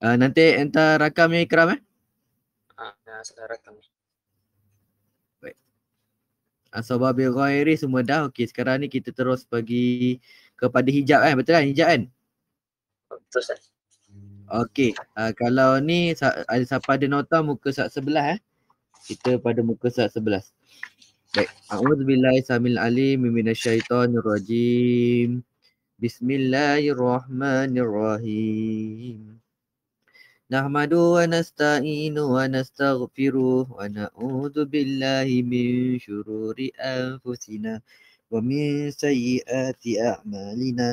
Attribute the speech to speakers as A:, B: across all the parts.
A: Uh, nanti entah rakam ya Ikram eh. Ah, uh, saya rakam. Baik. Asbab ghairi semua dah. Okey, sekarang ni kita terus pergi kepada hijab eh. Betul kan hijab kan? Betul Ustaz. Okey, uh, kalau ni ada siapa ada nota muka sat sebelah eh. Kita pada muka sat sebelah. Baik. A'udzubillahi samil alim minasyaitonir rajim. Bismillahirrahmanirrahim. نحمد ونستعين ونستغفر ونعوذ بالله من شرور أنفسنا ومن سيئات أعمالنا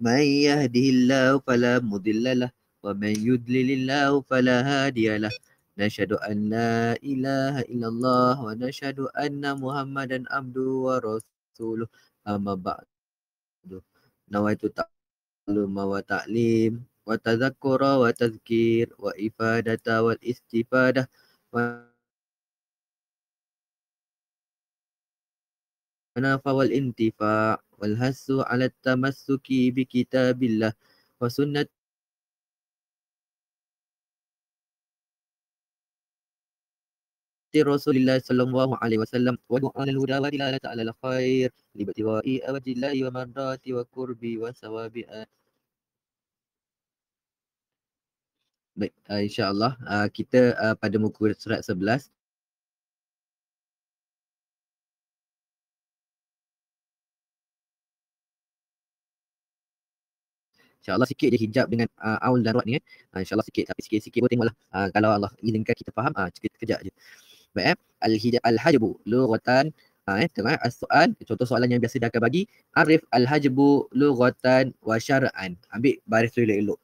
A: من يهده الله فلا مضل له ومن يضلل الله فلا هادي له نشهد أن لا إله إلا الله ونشهد أن محمدا عبده ورسوله أما بعد نويت تعلم وتعليم وتذكر وتذكير وإفادة والاستفادة و... ونافع والانتفاع والهس على التمسك بكتاب الله وسنة رسول الله صلى الله عليه وسلم ودعاء الهدى ودلالة على الخير لابتواء أوج الله ومرضاتي وكربي وثواب Baik, uh, insyaAllah uh, kita uh, pada muka surat 11. InsyaAllah sikit dia hijab dengan uh, aul darurat ni. Eh. Uh, InsyaAllah sikit. Tapi sikit-sikit pun tengoklah. Uh, kalau Allah izinkan kita faham, uh, kita kejap je. Baik, eh. Al-hijab, al-hajbu. Lurutan. Ha, eh, tengok, eh, soalan, contoh soalan yang biasa dia akan bagi. Arif al-hajbu lughatan wa syara'an. Ambil baris tu elok-elok.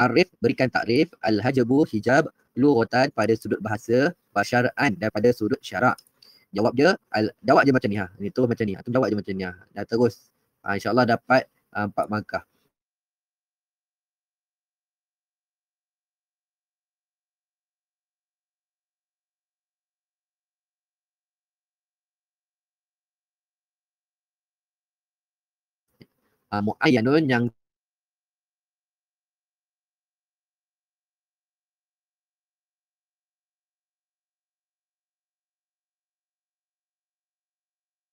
A: Arif berikan takrif al-hajabu hijab lughatan pada sudut bahasa basyaraan daripada sudut syarak. Jawab je, al, jawab je macam ni ha. Ini terus macam ni. Atau ha. jawab je macam ni ha. Dah terus. Ha, InsyaAllah dapat ha, empat markah. Uh, Mu'ayyanun yang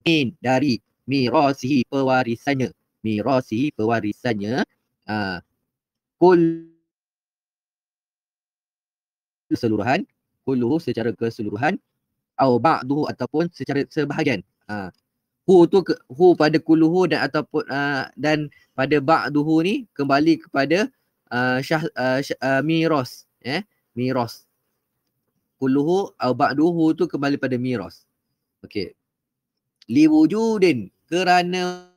A: min dari mirasihi pewarisannya mirasihi pewarisannya uh, kul keseluruhan kuluh secara keseluruhan au ba'duhu ataupun secara sebahagian uh, hu tu ke, hu pada kuluh dan ataupun uh, dan pada ba'duhu ni kembali kepada uh, syah, uh, syah uh, miras eh ya, miras kulluhu au ba'duhu tu kembali pada miras okey li wujudin kerana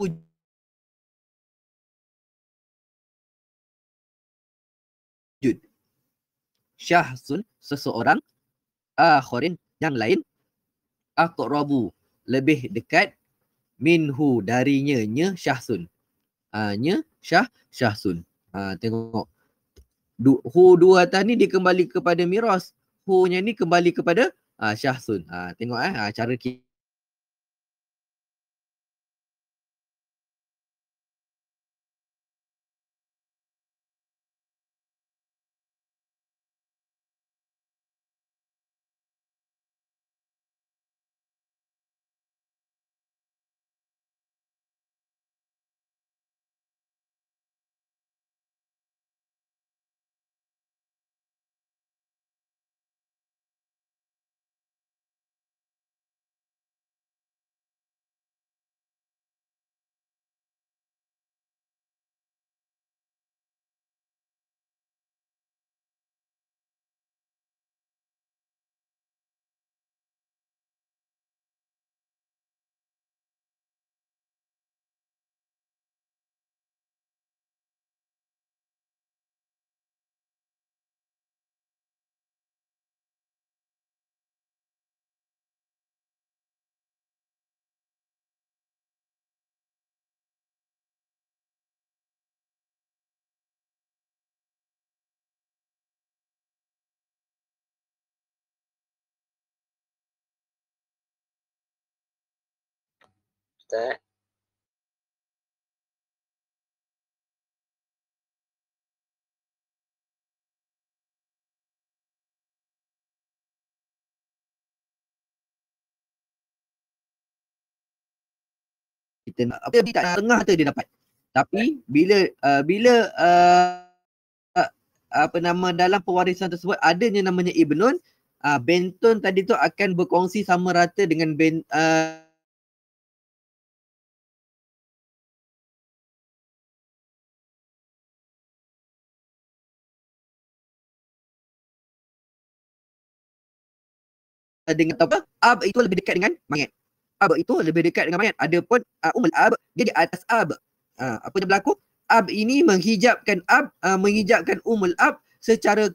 A: wujud syahsun seseorang akhirin yang lain aku aqrabu lebih dekat minhu darinya nya syahsun ha, nya syah syahsun ha, tengok du, hu dua atas ni dikembali kepada miras hu nya ni kembali kepada ha, syahsun ha, tengok eh ha, cara kita that. Kita nak apa tak tengah tu dia dapat. Tapi bila uh, bila uh, apa nama dalam pewarisan tersebut adanya namanya Ibnun, uh, Benton tadi tu akan berkongsi sama rata dengan ben, uh, Eh, dengan apa? Ab itu lebih dekat dengan mayat. Ab itu lebih dekat dengan mayat. Adapun uh, ah, umul ab dia di atas ab. Uh, apa yang berlaku? Ab ini menghijabkan ab uh, menghijabkan umul ab secara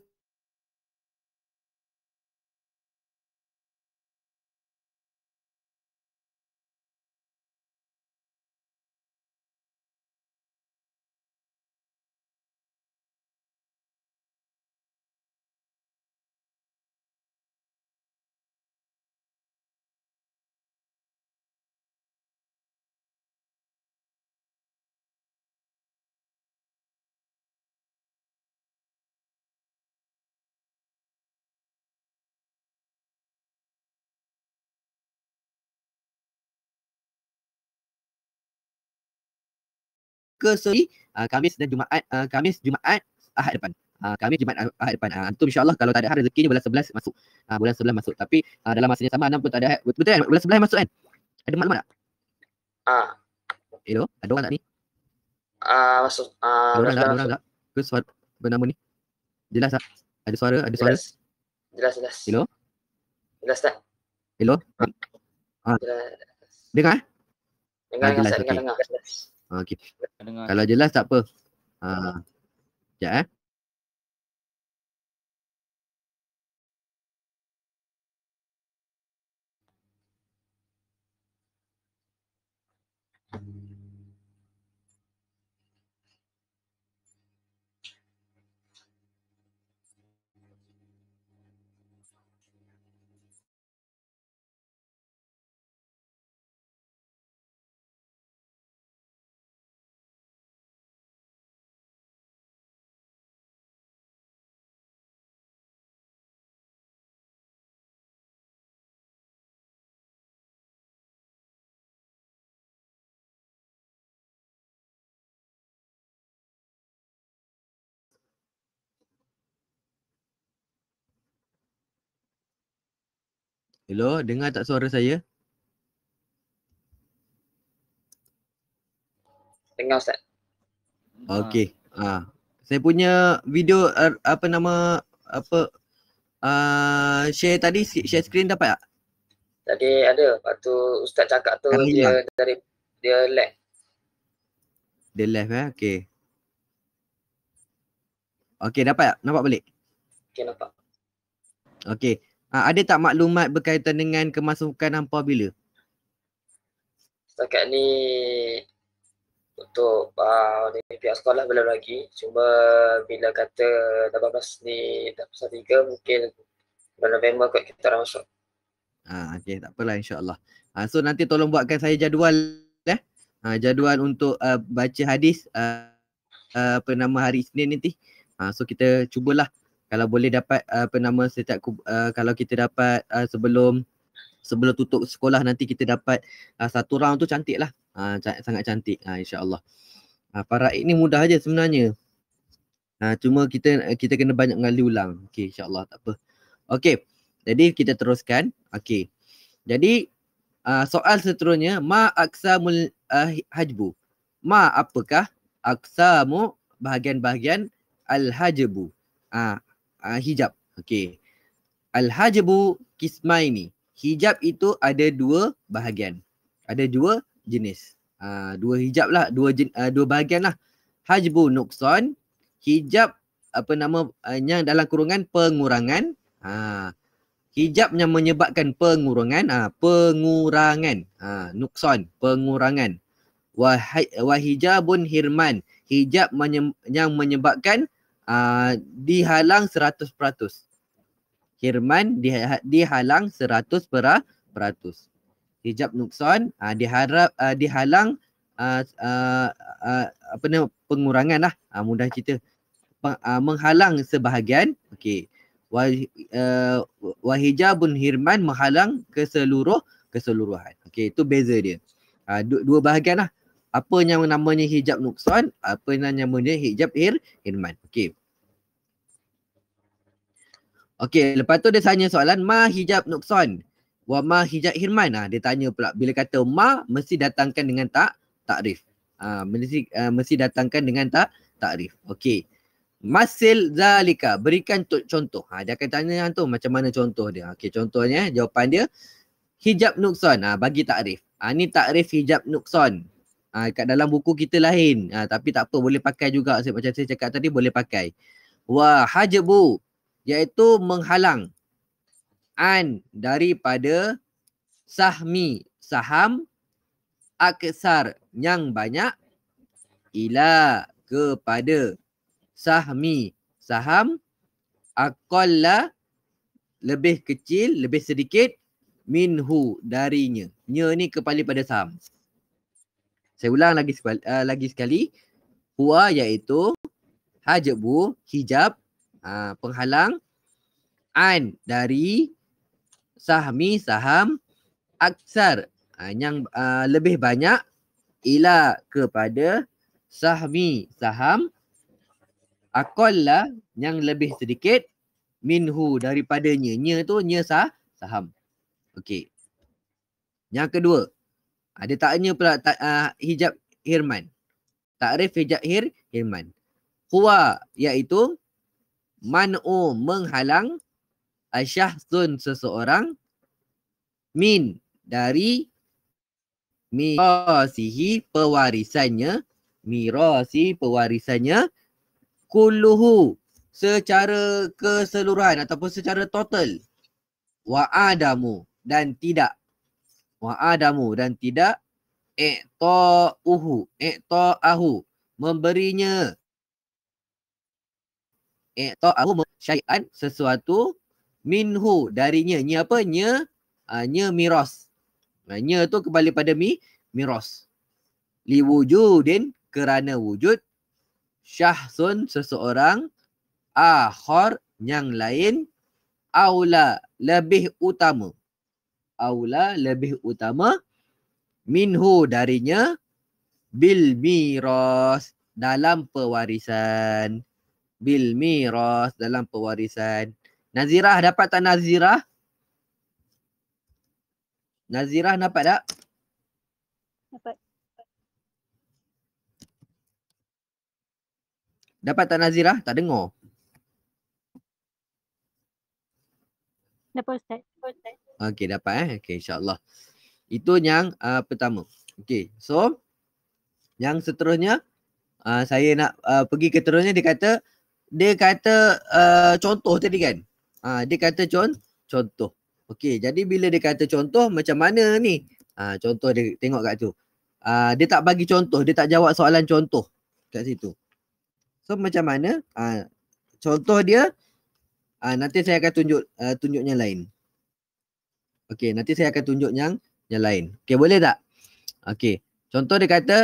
A: ke seri uh, Khamis dan Jumaat uh, Khamis Jumaat Ahad depan. Ha, uh, kami Jumaat Ahad depan. Ha, antum insyaAllah kalau tak ada hari rezeki ni bulan 11 masuk. Ha, bulan 11 masuk. Tapi ha, dalam masa yang sama Anam pun tak ada hari. Betul kan? Bulan 11 masuk kan? Ada maklumat tak? Ha. Hello? Ada orang tak ni? Ha, masuk. Ha, ada Ada orang tak? Ke suara bernama ni? Jelas tak? Ada suara? Ada suara? Jelas. Jelas, jelas. Hello? Jelas tak? Hello? Ha. Ha. Jelas. Dengar? Eh? Dengar, ha, jelas, dengar, okay. dengar, dengar, dengar. Ah, okey. Kalau jelas tak apa. Ha. Sekejap eh. Hello, dengar tak suara saya? Dengar Ustaz. Okey. Ah, Saya punya video er, apa nama apa uh, share tadi share screen dapat tak? Tadi ada. Waktu Ustaz cakap tu Kali dia lah. dari dia lag. Dia lag eh. Okay. Okay, dapat tak? Nampak balik? Okay, nampak. Okay. Ha, ada tak maklumat berkaitan dengan kemasukan hampa bila? Setakat ni untuk uh, pihak sekolah belum lagi. Cuma bila kata 18 ni dah pasal mungkin bulan November kot kita dah masuk. Ha, ah, okay, tak apalah insyaAllah. Ha, so nanti tolong buatkan saya jadual eh. Ha, jadual untuk uh, baca hadis uh, uh, apa nama hari Isnin nanti. Ha, so kita cubalah kalau boleh dapat uh, apa nama setiap uh, kalau kita dapat uh, sebelum sebelum tutup sekolah nanti kita dapat uh, satu round tu cantik lah uh, sangat cantik uh, insyaAllah uh, faraid ni mudah aja sebenarnya uh, cuma kita kita kena banyak ngali ulang okay, insyaAllah tak apa okay, jadi kita teruskan okay. jadi uh, soal seterusnya ma mul uh, hajbu ma apakah aksamu bahagian-bahagian al hajbu ah uh, uh, hijab. Okey. Al-hajabu kismaini. Hijab itu ada dua bahagian. Ada dua jenis. Uh, dua hijab lah. Dua, jen, uh, dua bahagian lah. Hajbu nuqsan. Hijab apa nama uh, yang dalam kurungan pengurangan. Ha. Hijab yang menyebabkan pengurangan. Ha. Pengurangan. Ha. Nuqsan. Pengurangan. Wahijabun hirman. Hijab menye- yang menyebabkan Ah, dihalang seratus peratus, Hirman diha- ha-, dihalang seratus peratus. Hijab nukson uh, ah, diharap uh, dihalang uh, uh, uh, apa ni pengurangan lah uh, mudah cerita Peng, uh, menghalang sebahagian okey Wah uh, hirman menghalang keseluruh keseluruhan okey itu beza dia uh, dua, dua bahagian lah apa yang namanya hijab nuksan, apa yang namanya hijab ir, irman. Okay. Okey, lepas tu dia tanya soalan ma hijab nuksan. Wa ma hijab irman. Ha, ah, dia tanya pula bila kata ma mesti datangkan dengan tak takrif. Ha, mesti, uh, mesti datangkan dengan tak takrif. Okey. Masil zalika. Berikan tu, contoh. Ha, dia akan tanya yang tu macam mana contoh dia. Okey, contohnya jawapan dia hijab nuksan. Ha, bagi takrif. Ha, ni takrif hijab nukson. Ha, kat dalam buku kita lain. Ha, tapi tak apa boleh pakai juga. Macam saya cakap tadi boleh pakai. Wah hajabu. Iaitu menghalang. An daripada sahmi. Saham. Aksar yang banyak. Ila kepada sahmi. Saham. Akolla. Lebih kecil. Lebih sedikit. Minhu darinya. Nya ni kepala pada saham. Saya ulang lagi sekali, uh, lagi sekali. Hua iaitu hajabu hijab uh, penghalang an dari sahmi saham aksar uh, yang uh, lebih banyak ila kepada sahmi saham akolla yang lebih sedikit minhu daripadanya nya tu nya sah saham okey yang kedua ada taknya pula ta, uh, hijab Hirman. Takrif hijab Hir Hirman. Huwa iaitu man'u menghalang asyahsun seseorang min dari mirasihi pewarisannya mirasi pewarisannya kulluhu secara keseluruhan ataupun secara total wa dan tidak wa adamu dan tidak i'ta'uhu i'ta'ahu memberinya i'ta'ahu syai'an sesuatu minhu darinya ni apa nya ah, nya miras uh, nya tu kembali pada mi miras li wujudin kerana wujud syahsun seseorang akhar yang lain aula lebih utama aula lebih utama minhu darinya bil miras dalam pewarisan bil miras dalam pewarisan nazirah dapat tak nazirah nazirah dapat tak dapat dapat tak nazirah tak dengar dapat ustaz dapat ustaz Okey dapat eh. Okey insyaAllah. Itu yang uh, pertama. Okey so yang seterusnya uh, saya nak uh, pergi ke terusnya dia kata dia kata uh, contoh tadi kan. Uh, dia kata con contoh. Okey jadi bila dia kata contoh macam mana ni? Uh, contoh dia tengok kat tu. Uh, dia tak bagi contoh. Dia tak jawab soalan contoh kat situ. So macam mana? Uh, contoh dia uh, nanti saya akan tunjuk uh, tunjuk lain. Okey, nanti saya akan tunjuk yang yang lain. Okey, boleh tak? Okey. Contoh dia kata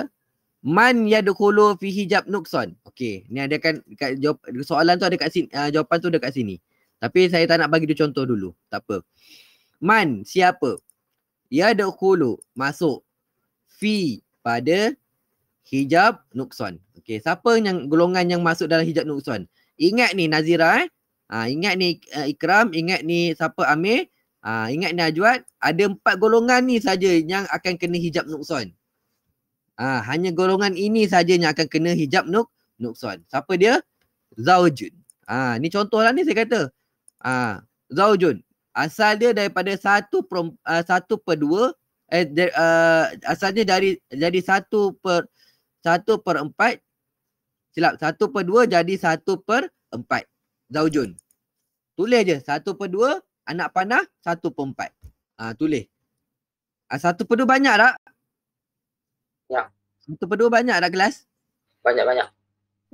A: man yadkhulu fi hijab nuqsan. Okey, ni ada kan dekat jawab, soalan tu ada kat sini, uh, jawapan tu ada kat sini. Tapi saya tak nak bagi dia contoh dulu. Tak apa. Man siapa? Ya Yadkhulu masuk fi pada hijab nuqsan. Okey, siapa yang golongan yang masuk dalam hijab nuqsan? Ingat ni Nazira eh. Ha, ingat ni uh, Ikram, ingat ni siapa Amir. Ha, ingat ni Ajuat, ada empat golongan ni saja yang akan kena hijab nukson. Ha, hanya golongan ini saja yang akan kena hijab nuk nukson. Siapa dia? Zaujun. Ha, ni contohlah ni saya kata. Ha, Zaujun. Asal dia daripada satu per, uh, satu per dua. Eh, de, uh, eh, asalnya dari jadi satu per satu per empat. Silap. Satu per dua jadi satu per empat. Zaujun. Tulis je. Satu per dua Anak panah, satu per empat. Ha, tulis. Ha, satu per banyak tak? Ya. Satu per banyak tak kelas? Banyak-banyak.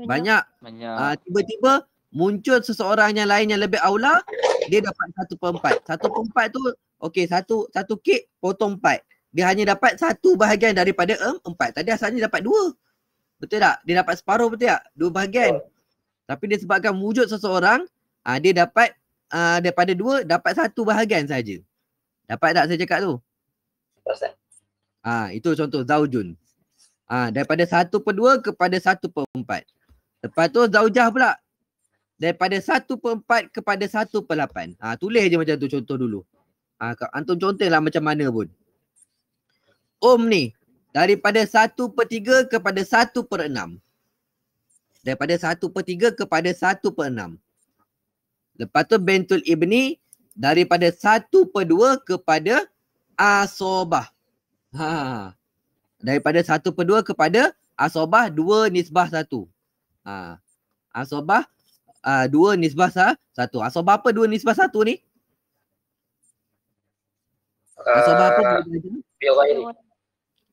A: Banyak. Banyak. Ha, tiba-tiba muncul seseorang yang lain yang lebih aula, dia dapat satu per Satu per tu, okey satu satu kek potong empat. Dia hanya dapat satu bahagian daripada empat. Tadi asalnya dapat dua. Betul tak? Dia dapat separuh betul tak? Dua bahagian. Betul. Tapi dia sebabkan wujud seseorang, ha, dia dapat uh, daripada dua dapat satu bahagian saja. Dapat tak saya cakap tu? Ah, uh, itu contoh zaujun. Ah, uh, daripada satu per dua kepada satu per empat. Lepas tu zaujah pula. Daripada satu per empat kepada satu per lapan. Ah, uh, tulis je macam tu contoh dulu. Ah, uh, ah, antum contoh lah macam mana pun. Om ni daripada satu per tiga kepada satu per enam. Daripada satu per tiga kepada satu per enam. Lepas tu bentul ibni daripada satu per dua kepada asobah. Ha. Daripada satu per dua kepada asobah dua nisbah satu. Ha. Asobah uh, dua nisbah satu. Asobah apa dua nisbah satu ni?
B: Asobah apa?
A: Bilgoyri.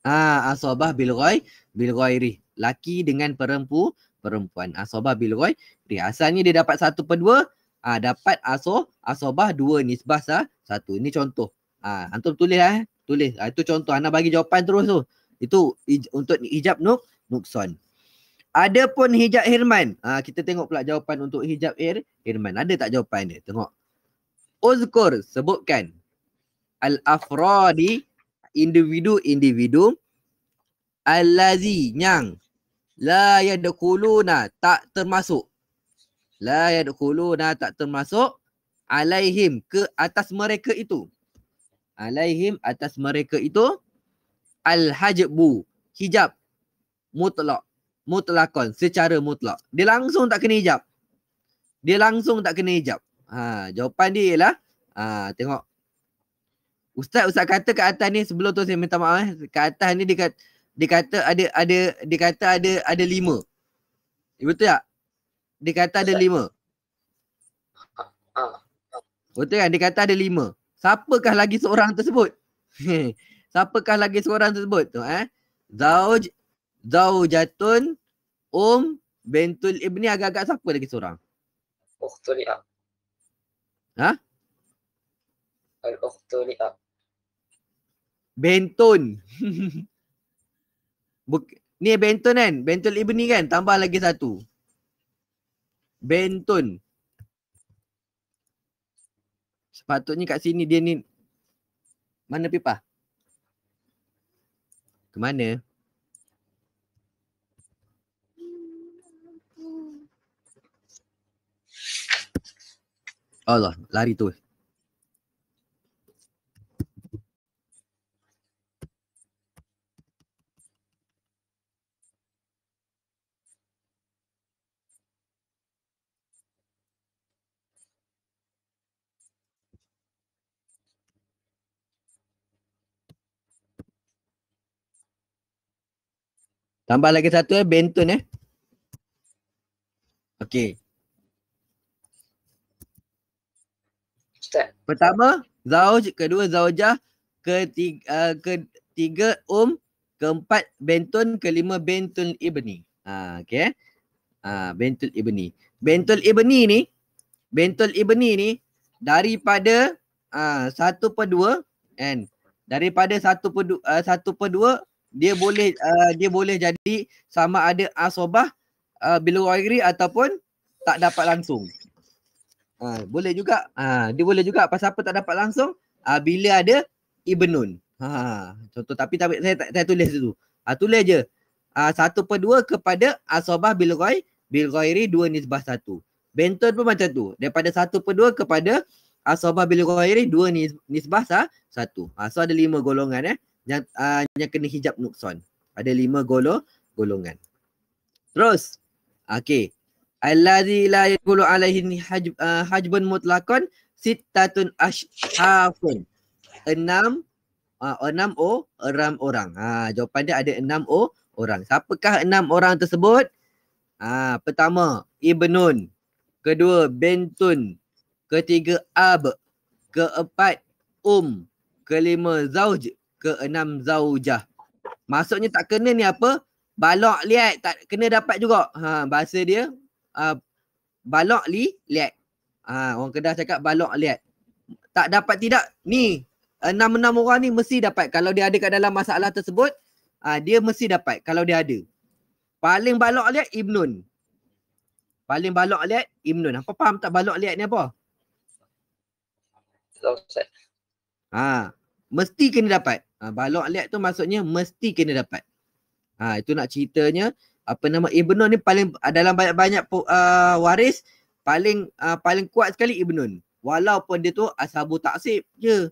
A: Ah, ha, asobah asobah bilgoy, bilgoyri. Laki dengan perempu, perempuan. Asobah bilgoy. Asalnya dia dapat satu per dua, uh, dapat asoh asobah dua nisbah sah satu. Ini contoh. Ah antum tulis lah, eh. Tulis. Uh, itu contoh. Ana bagi jawapan terus tu. Itu ij- untuk hijab nuk nukson. Ada pun hijab Hirman. Ah kita tengok pula jawapan untuk hijab Ir Hirman. Ada tak jawapan dia? Tengok. Uzkur sebutkan al afradi individu individu allazi yang la yadkhuluna tak termasuk la yadkhuluna tak termasuk alaihim ke atas mereka itu alaihim atas mereka itu al hajbu hijab mutlak mutlakon secara mutlak dia langsung tak kena hijab dia langsung tak kena hijab ha jawapan dia ialah ha tengok ustaz ustaz kata kat atas ni sebelum tu saya minta maaf eh kat atas ni dia kata, dia kata ada ada dia kata ada ada lima eh, betul tak dia kata ada lima. Betul kan? Dia kata ada lima. Siapakah lagi seorang tersebut? Siapakah lagi seorang tersebut tu eh? Zawj Zawjatun Um Bentul Ibni agak-agak siapa lagi seorang? Ukhtuliya. Ha? Al-Ukhtuliya. Bentun. Buk- ni Bentun kan? Bentul Ibni kan? Tambah lagi satu. Benton. Sepatutnya kat sini dia ni. Mana pipa? Ke mana? Allah, lari tu. Tambah lagi satu eh, Benton eh. Okey. Pertama, Zauj. Kedua, Zaujah. Ketiga, uh, eh, ketiga, Um. Keempat, Benton. Kelima, Benton Ibni. Ha, okay. Eh. Ha, Benton Ibni. Bentul Ibni ni, Bentul Ibni ni daripada uh, satu per dua and daripada satu per, du, uh, satu per dua dia boleh uh, dia boleh jadi sama ada asobah uh, bila agree ataupun tak dapat langsung. Uh, boleh juga. Uh, dia boleh juga pasal apa tak dapat langsung? Uh, bila ada ibnun. Ha, contoh tapi, tapi saya, saya, saya tulis dulu. Uh, tulis je. Uh, satu per dua kepada asobah bil roi bil roi dua nisbah satu. Benton pun macam tu. Daripada satu per dua kepada asobah bil roi dua nisbah sah, satu. Uh, so ada lima golongan eh yang, uh, yang kena hijab nukson. Ada lima golo, golongan. Terus. Okey. Allazi la yakulu alaihi ah, hajb, mutlakon sitatun ashafun. Enam uh, enam o enam orang. Ha, jawapan dia ada enam o orang. Siapakah enam orang tersebut? Ha, pertama, Ibnun. Kedua, Bentun. Ketiga, Ab. Keempat, Um. Kelima, Zawj ke enam zaujah. Maksudnya tak kena ni apa? Balok liat tak kena dapat juga. Ha, bahasa dia uh, balok li liat. Ha, orang Kedah cakap balok liat. Tak dapat tidak ni enam-enam orang ni mesti dapat. Kalau dia ada kat dalam masalah tersebut ha, dia mesti dapat kalau dia ada. Paling balok liat Ibnun. Paling balok liat Ibnun. Apa faham tak balok liat ni apa? Ha, mesti kena dapat. Ha, balok liat tu maksudnya mesti kena dapat. Ha, itu nak ceritanya apa nama Ibnun ni paling ah, dalam banyak-banyak uh, waris paling uh, paling kuat sekali Ibnun. Walaupun dia tu ashabu taksib je.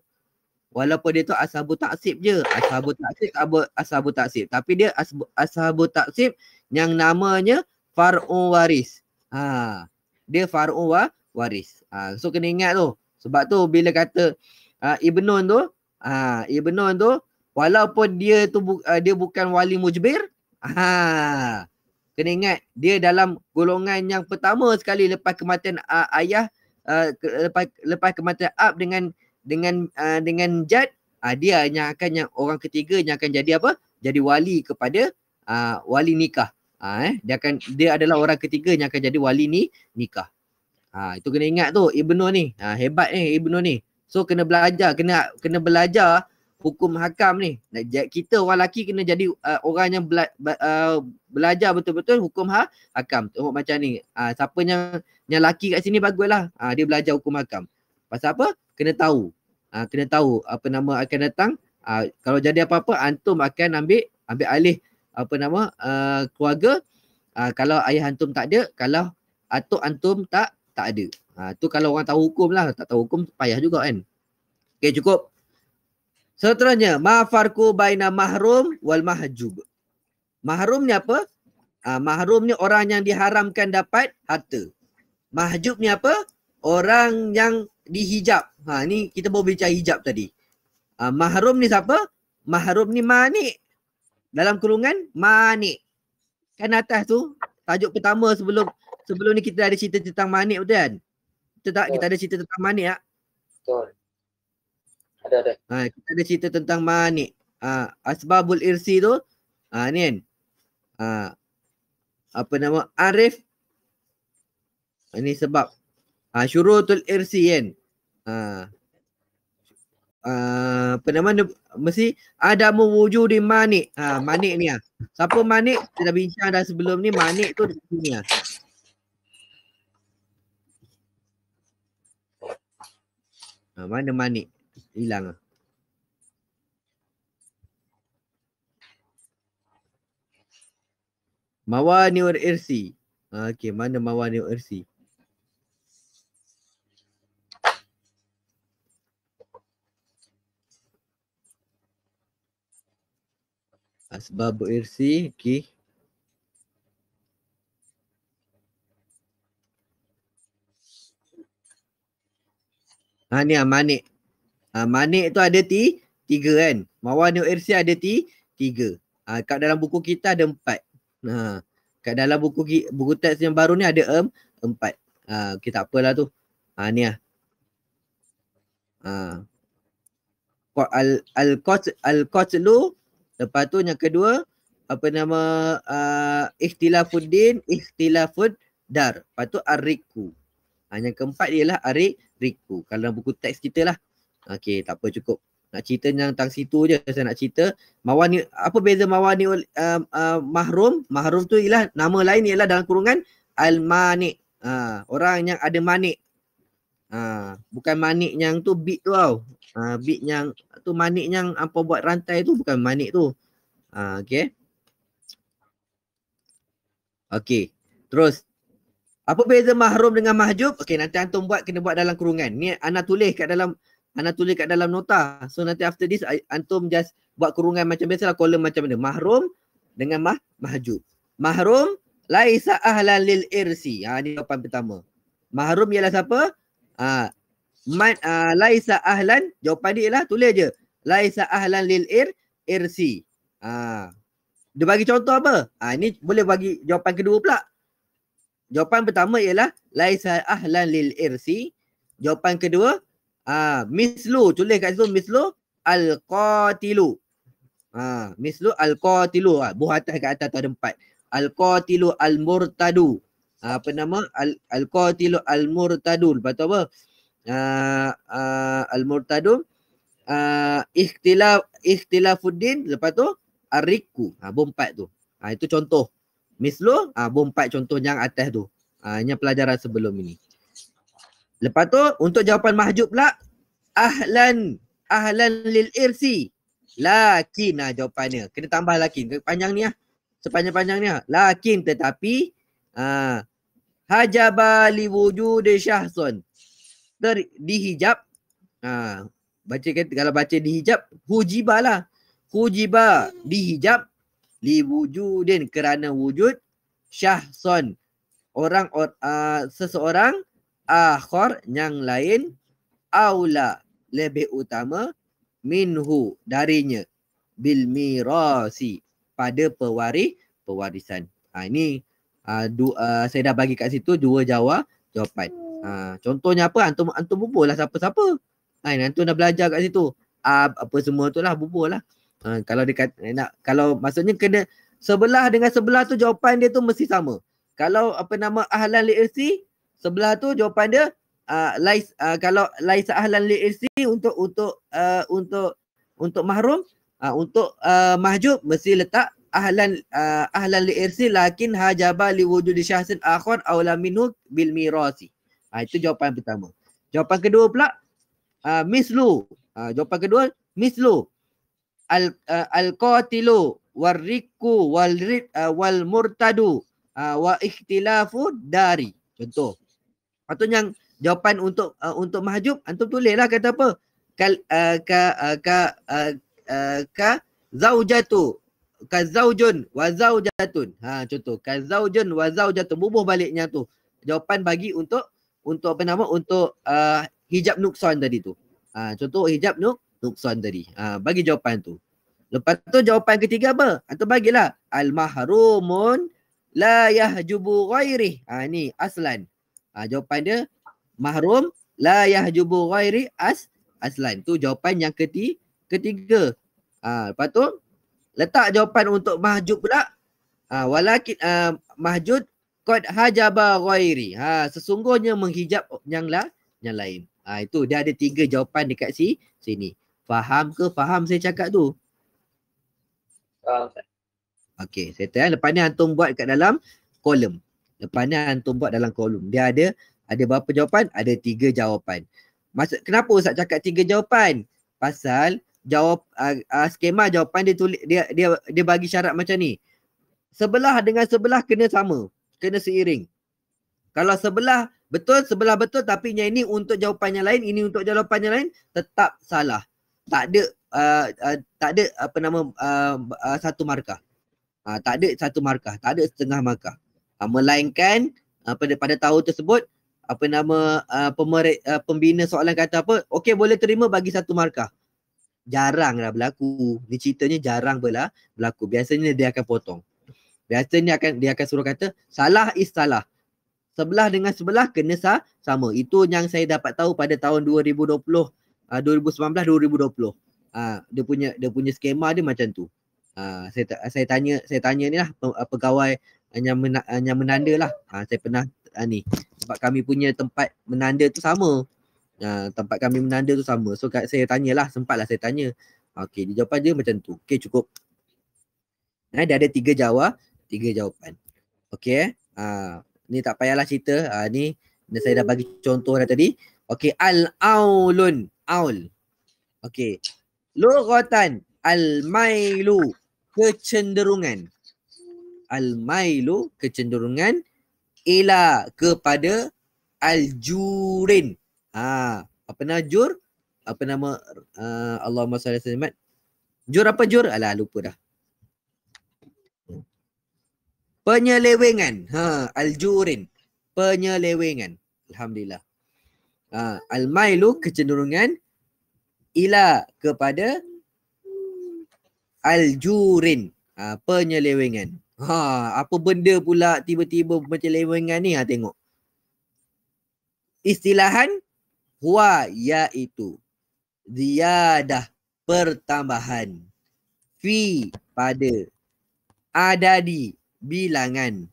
A: Walaupun dia tu ashabu taksib je. Ashabu taksib abu ashabu taksib. Tapi dia ashabu, ashabu taksib yang namanya far'u waris. Ha. Dia far'u wa, waris. Ha. so kena ingat tu. Sebab tu bila kata uh, Ibnun tu Ha, Ibn ya Nun tu walaupun dia tu bu, uh, dia bukan wali mujbir, ha. Kena ingat dia dalam golongan yang pertama sekali lepas kematian uh, ayah uh, ke, lepas lepas kematian ab dengan dengan uh, dengan jad, uh, dia yang akan yang orang ketiga yang akan jadi apa? Jadi wali kepada uh, wali nikah. Ha, eh? dia akan dia adalah orang ketiga yang akan jadi wali ni nikah. Ha, itu kena ingat tu ibnu ni. Ha, hebat ni eh, Ibn ni. So kena belajar, kena kena belajar hukum hakam ni. Kita orang lelaki kena jadi uh, orang yang bela, be, uh, belajar betul-betul hukum ha, hakam. Tengok macam ni. Uh, ah, siapa yang yang lelaki kat sini baguslah. Uh, dia belajar hukum hakam. Pasal apa? Kena tahu. Uh, kena tahu apa nama akan datang. Uh, kalau jadi apa-apa, antum akan ambil ambil alih apa nama uh, keluarga. Uh, kalau ayah antum tak ada, kalau atuk antum tak tak ada. Ha, tu kalau orang tahu hukum lah. Tak tahu hukum payah juga kan. Okey cukup. Seterusnya. ma'farku farku baina mahrum wal mahjub. Mahrum ni apa? Ha, mahrum ni orang yang diharamkan dapat harta. Mahjub ni apa? Orang yang dihijab. Ha, ni kita baru bincang hijab tadi. Ha, mahrum ni siapa? Mahrum ni manik. Dalam kurungan manik. Kan atas tu tajuk pertama sebelum sebelum ni kita ada cerita tentang manik betul kan? Betul tak? Kita ada cerita tentang Manik tak? Betul. Ada, ada. Ha, kita ada cerita tentang Manik. Ha, Asbabul Irsi tu. Ha, ni kan. Ha, apa nama? Arif. Ini sebab. Ha, syurutul Irsi kan. Ha, Uh, apa nama mesti ada mewujud di manik ha manik ni ah siapa manik kita dah bincang dah sebelum ni manik tu di sini ah Ha, mana manik? Hilang lah. Mawani ur irsi. Ha, okay, mana mawani ur irsi? Asbab irsi, okay. Ha ni ah manik. Ha, manik tu ada ti tiga kan. Mawanu RC ada ti tiga. Ha, kat dalam buku kita ada empat. Ha, kat dalam buku buku teks yang baru ni ada um, empat. Ha, ah, okay, tak apalah tu. Ha, ni lah. Ha. Al, al, -kot, al lu. Lepas tu yang kedua. Apa nama uh, ikhtilafuddin, ikhtilafuddar. Lepas tu ar-rikku. Ah, yang keempat ialah Arik Riku. Kalau dalam buku teks kita lah. Okey, tak apa cukup. Nak cerita tentang situ je saya nak cerita. mawani apa beza mawani uh, um, uh, um, mahrum? Mahrum tu ialah nama lain ialah dalam kurungan Al-Manik. Uh, ha, orang yang ada manik. Uh, bukan manik yang tu bit tu tau. Uh, ha, bit yang tu manik yang apa buat rantai tu bukan manik tu. Uh, okay. Okay. Terus apa beza mahrum dengan mahjub? Okey, nanti antum buat kena buat dalam kurungan. Ni ana tulis kat dalam ana tulis kat dalam nota. So nanti after this antum just buat kurungan macam biasalah kolom macam mana. Mahrum dengan mah mahjub. Mahrum laisa ahlan lil irsi. Ha ni jawapan pertama. Mahrum ialah siapa? Ha man ha, laisa ahlan jawapan dia ialah tulis je. Laisa ahlan lil ir irsi. Ha dia bagi contoh apa? Ha ni boleh bagi jawapan kedua pula. Jawapan pertama ialah laisa ahlan lil irsi. Jawapan kedua ah mislu tulis kat situ mislu al qatilu. Ah mislu al qatilu ah buah atas kat atas tu ada empat. Al qatilu al murtadu. Ah, apa nama al al qatilu al murtadu. Lepas tu apa? Ah, ah al murtadu ah ikhtilaf ikhtilafuddin lepas tu ariku. Ah bu empat tu. Ah itu contoh. Mislo, ah uh, empat contoh yang atas tu. Ah uh, pelajaran sebelum ini. Lepas tu untuk jawapan mahjub pula ahlan ahlan lil irsi. Lakin ah jawapannya. Kena tambah lakin. Panjang ni ah. Sepanjang-panjang ni ah. Lakin tetapi ah uh, hajaba li wujud syahsun. Ter dihijab. Ah uh, baca kalau baca dihijab hujibalah. Hujiba dihijab li wujudin kerana wujud syahson orang or, uh, seseorang akhor yang lain aula lebih utama minhu darinya bil mirasi pada pewaris pewarisan. Ha, ini uh, du, uh, saya dah bagi kat situ dua jawab jawapan. Ha, contohnya apa? Antum antum bubuhlah siapa-siapa. Ha, antum dah belajar kat situ. Uh, apa semua tu lah bubuhlah. lah. Uh, kalau dia kata, eh, nak kalau maksudnya kena sebelah dengan sebelah tu jawapan dia tu mesti sama. Kalau apa nama ahlan li'irsi, sebelah tu jawapan dia uh, lais uh, kalau lais ahlan li'irsi untuk untuk uh, untuk untuk mahrum, uh, untuk uh, mahjub mesti letak ahlan uh, ahlan li'irsi lakin hajabah li wujudi syahsin akhar aw minhu bil mirasi. Ha, itu jawapan pertama. Jawapan kedua pula uh, mislu. Uh, jawapan kedua mislu al uh, al qatilu warriku wal uh, wal murtadu uh, wa ikhtilafu dari contoh atau yang jawapan untuk uh, untuk mahjub antum tulislah kata apa kal uh, ka uh, ka uh, uh, ka zaujatu ka zaujun wa zaujatun ha contoh ka zaujun wa zaujatun bubuh baliknya tu jawapan bagi untuk untuk apa nama untuk uh, hijab nukson tadi tu ha contoh hijab nuk nuksan tadi. Ha, bagi jawapan tu. Lepas tu jawapan ketiga apa? Atau ah, bagilah. Al-mahrumun la yahjubu ghairi. Ha, ah, ni aslan. Ha, jawapan dia mahrum la yahjubu ghairi as aslan. Tu jawapan yang keti ketiga. Ha, lepas tu letak jawapan untuk mahjub pula. Ha, walakin uh, mahjud qad hajaba ghairi. Ha, sesungguhnya menghijab yang, lah yang lain. Ha, itu dia ada tiga jawapan dekat si, sini. Faham ke faham saya cakap tu? Faham. Okey, settle eh. Lepas ni antum buat kat dalam kolom. Lepas ni antum buat dalam kolom. Dia ada ada berapa jawapan? Ada tiga jawapan. Maksud, kenapa Ustaz cakap tiga jawapan? Pasal jawab uh, uh, skema jawapan dia tulis dia dia dia bagi syarat macam ni. Sebelah dengan sebelah kena sama, kena seiring. Kalau sebelah betul, sebelah betul tapi yang ini untuk jawapan yang lain, ini untuk jawapan yang lain tetap salah tak ada uh, uh, tak ada apa nama uh, uh, satu markah. Uh, tak ada satu markah, tak ada setengah markah. Uh, melainkan uh, pada pada tahun tersebut apa nama uh, pemer- uh, pembina soalan kata apa? Okey boleh terima bagi satu markah. Jaranglah berlaku. Ni ceritanya jarang bela berlaku. Biasanya dia akan potong. Biasanya akan dia akan suruh kata salah is salah. Sebelah dengan sebelah kena sah, sama. Itu yang saya dapat tahu pada tahun 2020 uh, 2019 2020. Uh, dia punya dia punya skema dia macam tu. Uh, saya saya tanya saya tanya ni lah ah, pegawai yang, mena- ah, yang menanda lah. Uh, saya pernah uh, ni sebab kami punya tempat menanda tu sama. Uh, tempat kami menanda tu sama. So kat, saya tanyalah sempatlah saya tanya. Okey, dia jawapan dia macam tu. Okey, cukup. Eh, dia ada tiga jawab, tiga jawapan. Okey, Uh, ni tak payahlah cerita. Uh, ni saya dah bagi contoh dah tadi. Okey, al-aulun. Aul. Okey. Lughatan al-mailu kecenderungan. Al-mailu kecenderungan ila kepada al-jurin. Ha, apa nama jur? Apa nama uh, Allahumma salli alaihi wasallam? Jur apa jur? Alah lupa dah. Penyelewengan. Ha, al-jurin. Penyelewengan. Alhamdulillah uh, al-mailu kecenderungan ila kepada al-jurin uh, penyelewengan. Ha apa benda pula tiba-tiba penyelewengan ni ha tengok. Istilahan huwa iaitu ziyadah pertambahan fi pada ada di bilangan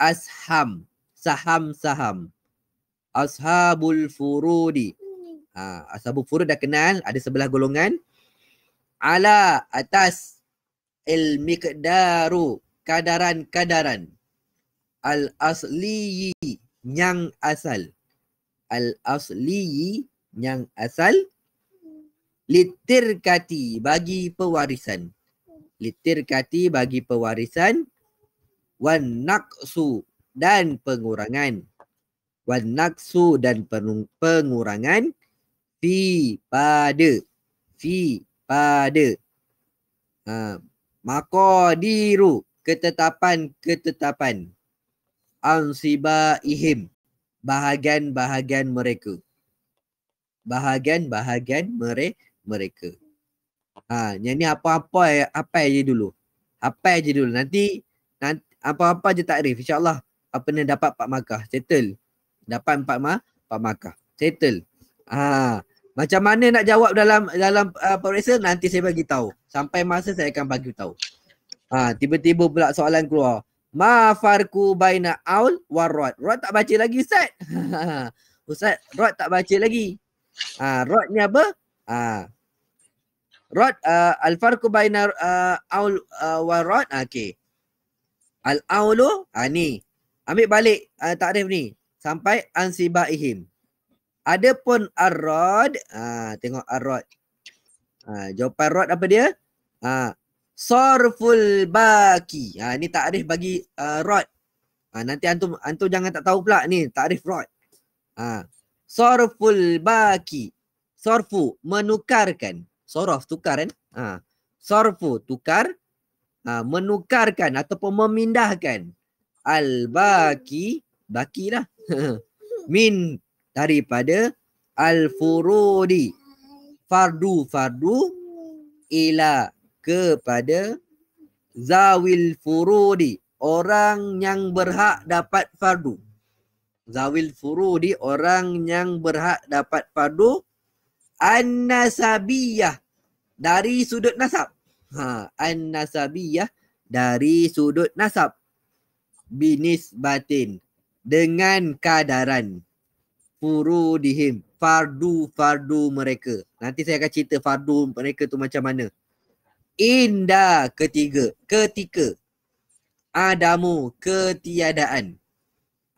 A: asham saham-saham ashabul furudi. Hmm. Ha, ashabul furud dah kenal ada sebelah golongan ala atas il miqdaru kadaran-kadaran al asli yang asal al asli yang asal litir kati bagi pewarisan litir kati bagi pewarisan wan naqsu dan pengurangan wan naksu dan pengurangan fi pada fi pada ha maqadiru ketetapan ketetapan ansiba ihim bahagian-bahagian mereka bahagian-bahagian mere mereka ha yang ni apa-apa apa aja dulu apa aja dulu nanti nanti apa-apa je takrif insyaallah apa ni dapat pak makah settle dapat empat ma empat markah settle ha macam mana nak jawab dalam dalam uh, peperiksa nanti saya bagi tahu sampai masa saya akan bagi tahu ha tiba-tiba pula soalan keluar ma farku baina aul warad rod tak baca lagi ustaz ustaz rod tak baca lagi ha rod ni apa ha rod uh, al farku baina uh, aul uh, warad ha, okey al aulu ha ni ambil balik uh, takrif ni sampai ansibaihim. Adapun arad, ah ha, tengok arad. Ah ha, jawapan arad apa dia? Ah sarful baki. Ah ni takrif bagi uh, rod. Ah nanti antum antum jangan tak tahu pula ni takrif rod. Ah sarful baki. Sarfu menukarkan. Sorof tukar kan? Ah sarfu tukar ah menukarkan ataupun memindahkan al baki baki lah. Min daripada al-furudi fardu fardu ila kepada zawil furudi orang yang berhak dapat fardu. Zawil furudi orang yang berhak dapat fardu an-nasabiyah dari sudut nasab. Ha, an-nasabiyah dari sudut nasab. Binis batin dengan kadaran dihim fardu-fardu mereka. Nanti saya akan cerita fardu mereka tu macam mana. Inda ketiga, ketika. Adamu ketiadaan.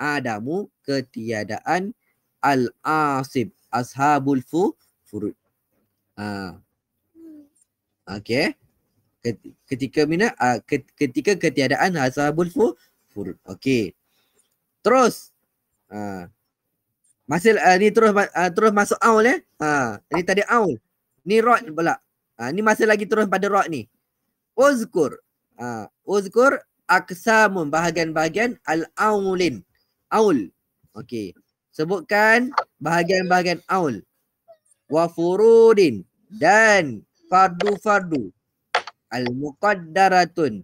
A: Adamu ketiadaan al-asib. Ashabul fu furud. Ah. Ha. Okay. Ketika mina, ketika ketiadaan ashabul fu furud. Okay. Terus. Ha. Masih uh, ni terus uh, terus masuk aul eh. Ha, ini tadi aul. Ni rod pula. Ha, ni masih lagi terus pada rod ni. Uzkur. Ha, uzkur aksamun bahagian-bahagian al-aulin. Aul. Okey. Sebutkan bahagian-bahagian aul. Wa furudin dan fardu-fardu. Al-muqaddaratun.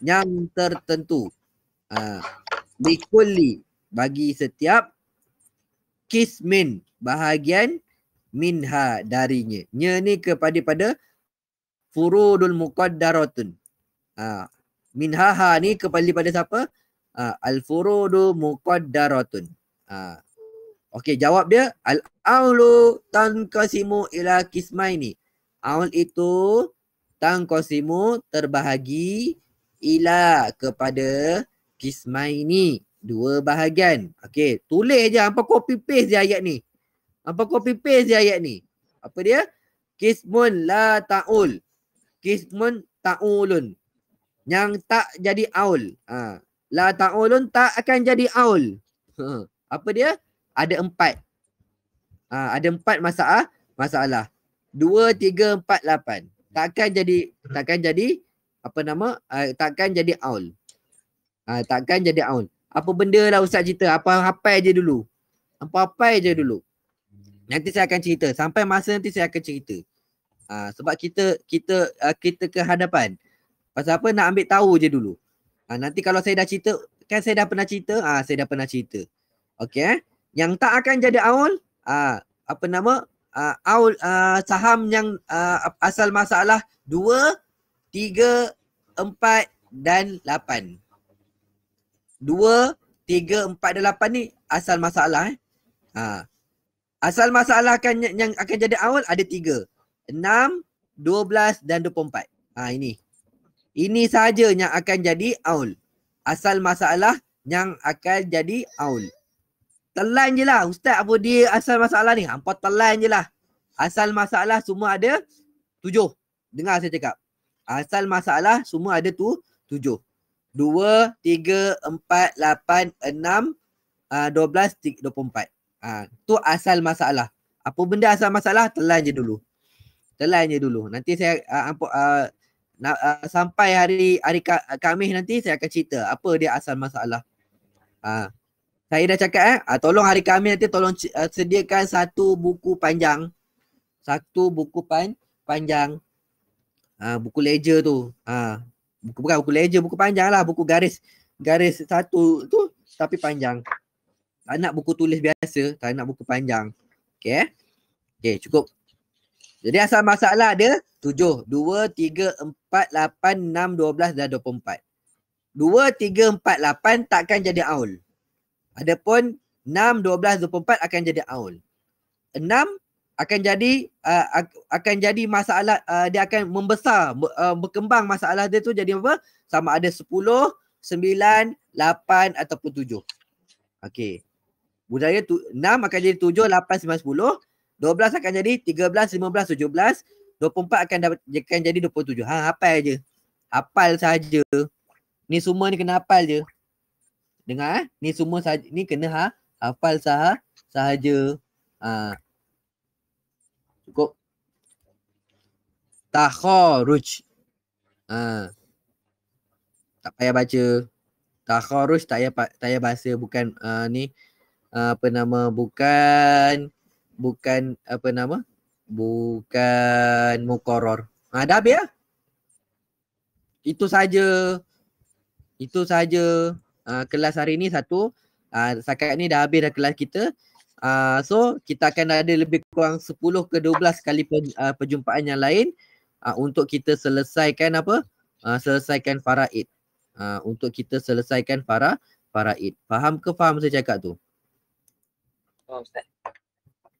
A: Yang tertentu. Ha, likulli bagi setiap kismin bahagian minha darinya. Nya ni kepada pada furudul muqaddaratun. Ha. Minha ha ni kepada pada siapa? Ha. Al furudu muqaddaratun. Ha. Okey jawab dia al aulu tanqasimu ila kismaini. Aul itu tanqasimu terbahagi ila kepada Kismaini. Dua bahagian. Okey. Tulis je. Apa copy paste je ayat ni? Apa copy paste je ayat ni? Apa dia? Kismun la ta'ul. Kismun ta'ulun. Yang tak jadi aul. Ha. La ta'ulun tak akan jadi aul. Ha. Apa dia? Ada empat. Ha. Ada empat masalah. Masalah. Dua, tiga, empat, lapan. Takkan jadi, takkan jadi apa nama, uh, takkan jadi aul ha, takkan jadi aun. Apa benda lah ustaz cerita? Apa apa je dulu. Apa apa je dulu. Nanti saya akan cerita. Sampai masa nanti saya akan cerita. Ha, sebab kita kita uh, kita ke hadapan. Pasal apa nak ambil tahu je dulu. Ha, nanti kalau saya dah cerita, kan saya dah pernah cerita, ah ha, saya dah pernah cerita. Okay. eh? Yang tak akan jadi aul, ah ha, apa nama? Ah ha, aul ha, saham yang ha, asal masalah dua, tiga, empat dan lapan dua, tiga, empat delapan ni asal masalah. Eh? Ha. Asal masalah akan, yang akan jadi awal ada tiga. Enam, dua belas dan dua puluh empat. Ha, ini. Ini sahaja yang akan jadi awal. Asal masalah yang akan jadi awal. Telan je lah. Ustaz apa dia asal masalah ni? Ha, hampa telan je lah. Asal masalah semua ada tujuh. Dengar saya cakap. Asal masalah semua ada tu tujuh. 2, 3, 4, 8, 6, uh, 12, 3, 24. Ha, tu asal masalah. Apa benda asal masalah, telan je dulu. Telan je dulu. Nanti saya uh, ah, ampuk, uh, ah, na, uh, ah, sampai hari hari ka, Kamis nanti saya akan cerita apa dia asal masalah. Ha, saya dah cakap eh, uh, tolong hari kami nanti tolong uh, sediakan satu buku panjang. Satu buku pan, panjang. Uh, buku ledger tu. Ha, buku bukan buku ledger buku panjang lah buku garis garis satu tu tapi panjang tak nak buku tulis biasa tak nak buku panjang okey eh? okey cukup jadi asal masalah dia 7 2 3 4 8 6 12 dah 24 2 3 4 8 takkan jadi aul adapun 6 12 24 akan jadi aul 6 akan jadi uh, akan jadi masalah uh, dia akan membesar uh, berkembang masalah dia tu jadi apa sama ada 10 9 8 ataupun 7 okey budaya tu, 6 akan jadi 7 8 9 10 12 akan jadi 13 15 17 24 akan dapat akan jadi 27 ha hafal aje hafal saja ni semua ni kena hafal je dengar eh ni semua saja ni kena ha hafal sah sahaja ah ha. takharuj. Ha. Tak payah baca takharuj tak payah tak payah baca bukan uh, ni uh, apa nama bukan bukan apa nama? Bukan mukoror. Ha, dah habis ya? Itu saja. Itu saja. Uh, kelas hari ni satu. Uh, Sakat ni dah habis dah kelas kita. Uh, so kita akan ada lebih kurang 10 ke 12 kali pen, uh, perjumpaan yang lain uh, untuk kita selesaikan apa? Uh, selesaikan faraid. Uh, untuk kita selesaikan para faraid. Faham ke faham saya cakap tu? Faham Ustaz.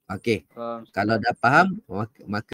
A: Okey. Kalau dah faham maka